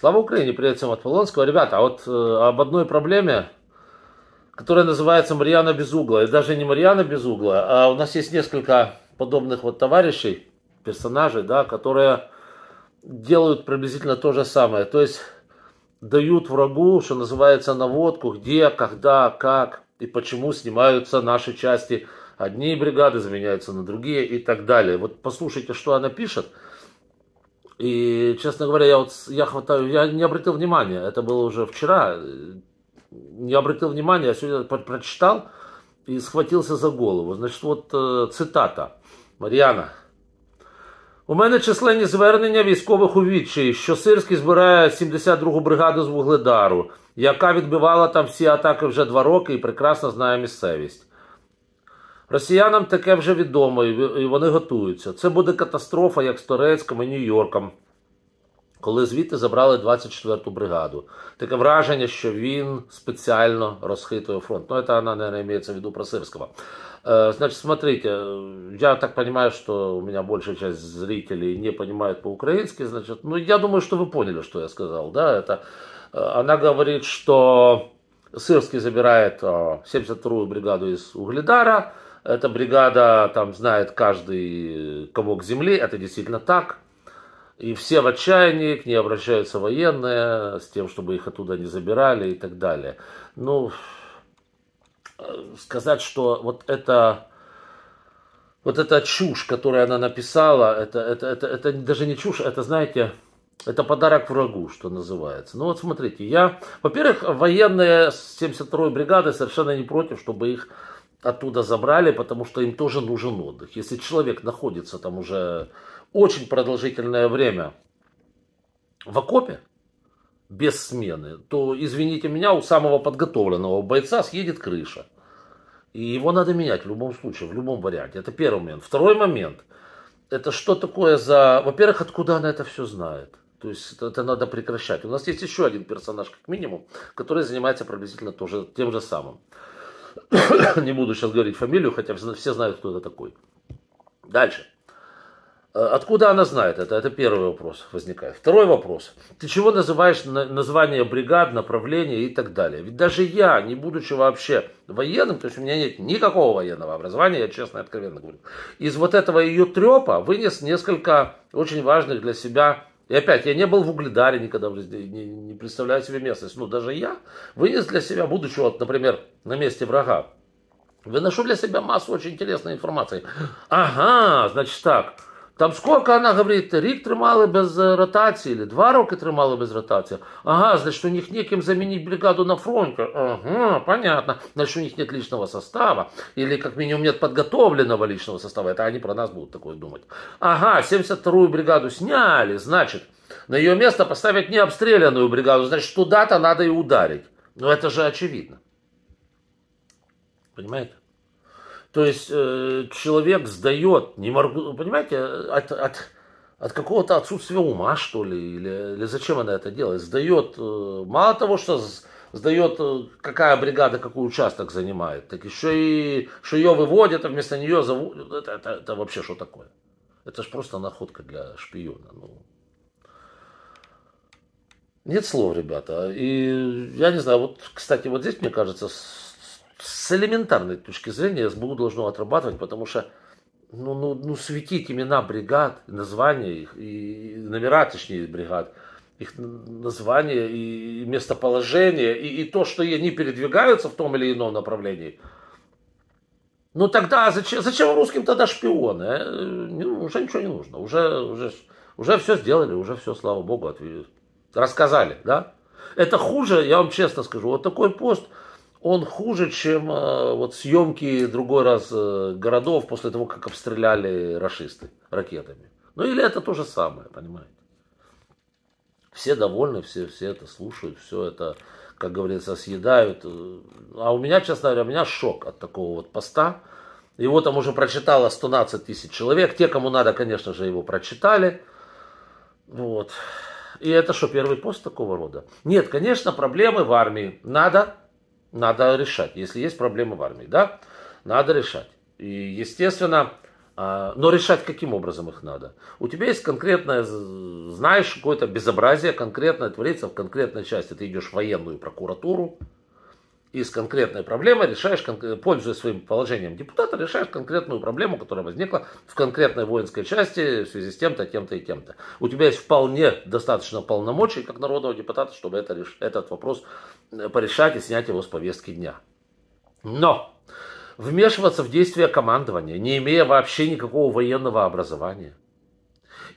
Слава Украине, привет всем от Полонского. Ребята, а вот э, об одной проблеме, которая называется Марьяна без угла. И даже не Марьяна без угла, а у нас есть несколько подобных вот товарищей, персонажей, да, которые делают приблизительно то же самое. То есть дают врагу, что называется, наводку, где, когда, как и почему снимаются наши части. Одни бригады заменяются на другие и так далее. Вот послушайте, что она пишет. И, честно говоря, я вот я хватаю, я не обратил внимания, это было уже вчера, не обратил внимания, я сегодня про прочитал и схватился за голову. Значит, вот э, цитата Мар'яна. У мене численні звернення військових у відчаї, що Сирський збирає 72-гу бригаду з Вугледару, яка відбивала там всі атаки вже два роки і прекрасно знає місцевість. Росіянам таке вже відомо, і вони готуються. Це буде катастрофа, як з Турецьком і Нью-Йорком, коли звідти забрали 24-ту бригаду. Таке враження, що він спеціально розхитує фронт. Ну, це вона не мається в виду про Сирського. значит, смотрите, я так понимаю, что у меня большая часть зрителей не понимает по-украински, значит, ну, я думаю, что вы поняли, что я сказал, да, это, э, она говорит, что Сырский забирает э, 72-ю бригаду из Угледара, эта бригада там знает каждый э, комок земли, это действительно так. И все в отчаянии, к ней обращаются военные с тем, чтобы их оттуда не забирали и так далее. Ну, э, сказать, что вот это вот эта чушь, которую она написала, это, это, это, это даже не чушь, это, знаете, это подарок врагу, что называется. Ну вот смотрите, я, во-первых, военные 72-й бригады совершенно не против, чтобы их оттуда забрали, потому что им тоже нужен отдых. Если человек находится там уже очень продолжительное время в окопе, без смены, то, извините меня, у самого подготовленного бойца съедет крыша. И его надо менять в любом случае, в любом варианте. Это первый момент. Второй момент. Это что такое за... Во-первых, откуда она это все знает? То есть это, это надо прекращать. У нас есть еще один персонаж, как минимум, который занимается приблизительно тоже, тем же самым. Не буду сейчас говорить фамилию, хотя все знают, кто это такой. Дальше. Э, откуда она знает это? Это первый вопрос возникает. Второй вопрос. Ты чего называешь название бригад, направления и так далее? Ведь даже я, не будучи вообще военным, то есть у меня нет никакого военного образования, я честно и откровенно говорю, из вот этого ее трепа вынес несколько очень важных для себя и опять, я не был в Угледаре никогда не, не представляю себе местность. Ну, даже я вынес для себя, будучи, вот, например, на месте врага, выношу для себя массу очень интересной информации. Ага, значит так, там сколько она говорит, рік тримали без ротації, или два роки тримали без ротації. Ага, значит, у них неким заменить бригаду на фронте. Ага, понятно. Значит, у них нет личного состава. Или как минимум нет подготовленного личного состава. Это они про нас будут такое думать. Ага, 72-ю бригаду сняли, значит, на ее место поставят необстрелянную бригаду. Значит, туда-то надо и ударить. Ну, это же очевидно. Понимаете? То есть э, человек сдает, не моргу, понимаете, от, от, от какого-то отсутствия ума, что ли, или, или зачем она это делает, сдает, э, мало того, что сдает, э, какая бригада какой участок занимает, так еще и что ее выводят, а вместо нее зовут. Это, это, это вообще что такое? Это же просто находка для шпиона. Ну. Нет слов, ребята. И я не знаю, вот, кстати, вот здесь, мне кажется, с элементарной точки зрения СБУ должно отрабатывать, потому что ну, ну, ну светить имена бригад, названия их, и номера, точнее, бригад, их название и местоположение, и, и то, что они передвигаются в том или ином направлении. Ну тогда а зачем, зачем русским тогда шпионы? А? Ну, уже ничего не нужно. Уже, уже, уже все сделали, уже все, слава богу, отвели. рассказали, да? Это хуже, я вам честно скажу. Вот такой пост, он хуже, чем э, вот съемки другой раз э, городов после того, как обстреляли расисты ракетами. Ну или это то же самое, понимаете? Все довольны, все, все это слушают, все это, как говорится, съедают. А у меня, честно говоря, у меня шок от такого вот поста. Его там уже прочитало 112 тысяч человек. Те, кому надо, конечно же, его прочитали. Вот. И это что, первый пост такого рода? Нет, конечно, проблемы в армии. Надо надо решать. Если есть проблемы в армии, да, надо решать. И, естественно, а, но решать каким образом их надо. У тебя есть конкретное, знаешь, какое-то безобразие конкретное творится в конкретной части. Ты идешь в военную прокуратуру, из конкретной проблемы решаешь, пользуясь своим положением депутата, решаешь конкретную проблему, которая возникла в конкретной воинской части в связи с тем-то, тем-то и тем-то. У тебя есть вполне достаточно полномочий как народного депутата, чтобы это, этот вопрос э, порешать и снять его с повестки дня. Но вмешиваться в действия командования, не имея вообще никакого военного образования,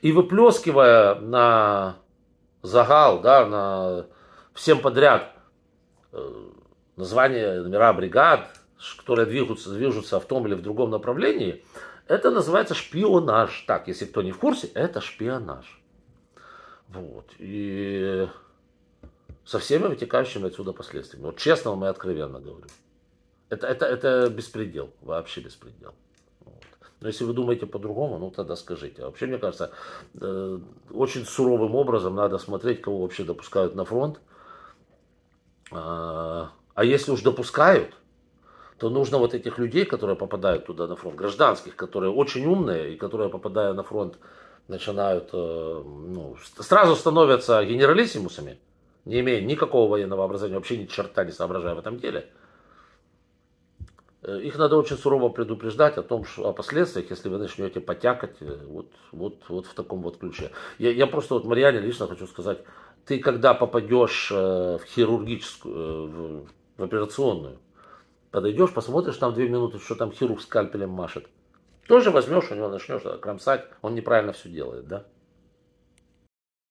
и выплескивая на загал, да, на всем подряд э, названия, номера бригад, которые движутся, движутся в том или в другом направлении, это называется шпионаж. Так, если кто не в курсе, это шпионаж. Вот. И со всеми вытекающими отсюда последствиями. Вот честно вам и откровенно говорю. Это, это, это беспредел, вообще беспредел. Вот. Но если вы думаете по-другому, ну тогда скажите. А вообще, мне кажется, э, очень суровым образом надо смотреть, кого вообще допускают на фронт. А, а если уж допускают, то нужно вот этих людей, которые попадают туда на фронт, гражданских, которые очень умные и которые, попадая на фронт, начинают, э, ну, сразу становятся генералиссимусами, не имея никакого военного образования, вообще ни черта не соображая в этом деле, э, их надо очень сурово предупреждать о том, что, о последствиях, если вы начнете потякать э, вот, вот, вот в таком вот ключе. Я, я просто вот Марьяне лично хочу сказать, ты когда попадешь в хирургическую, в в операционную. Подойдешь, посмотришь там две минуты, что там хирург скальпелем машет. Тоже возьмешь у него, начнешь э, кромсать, он неправильно все делает, да?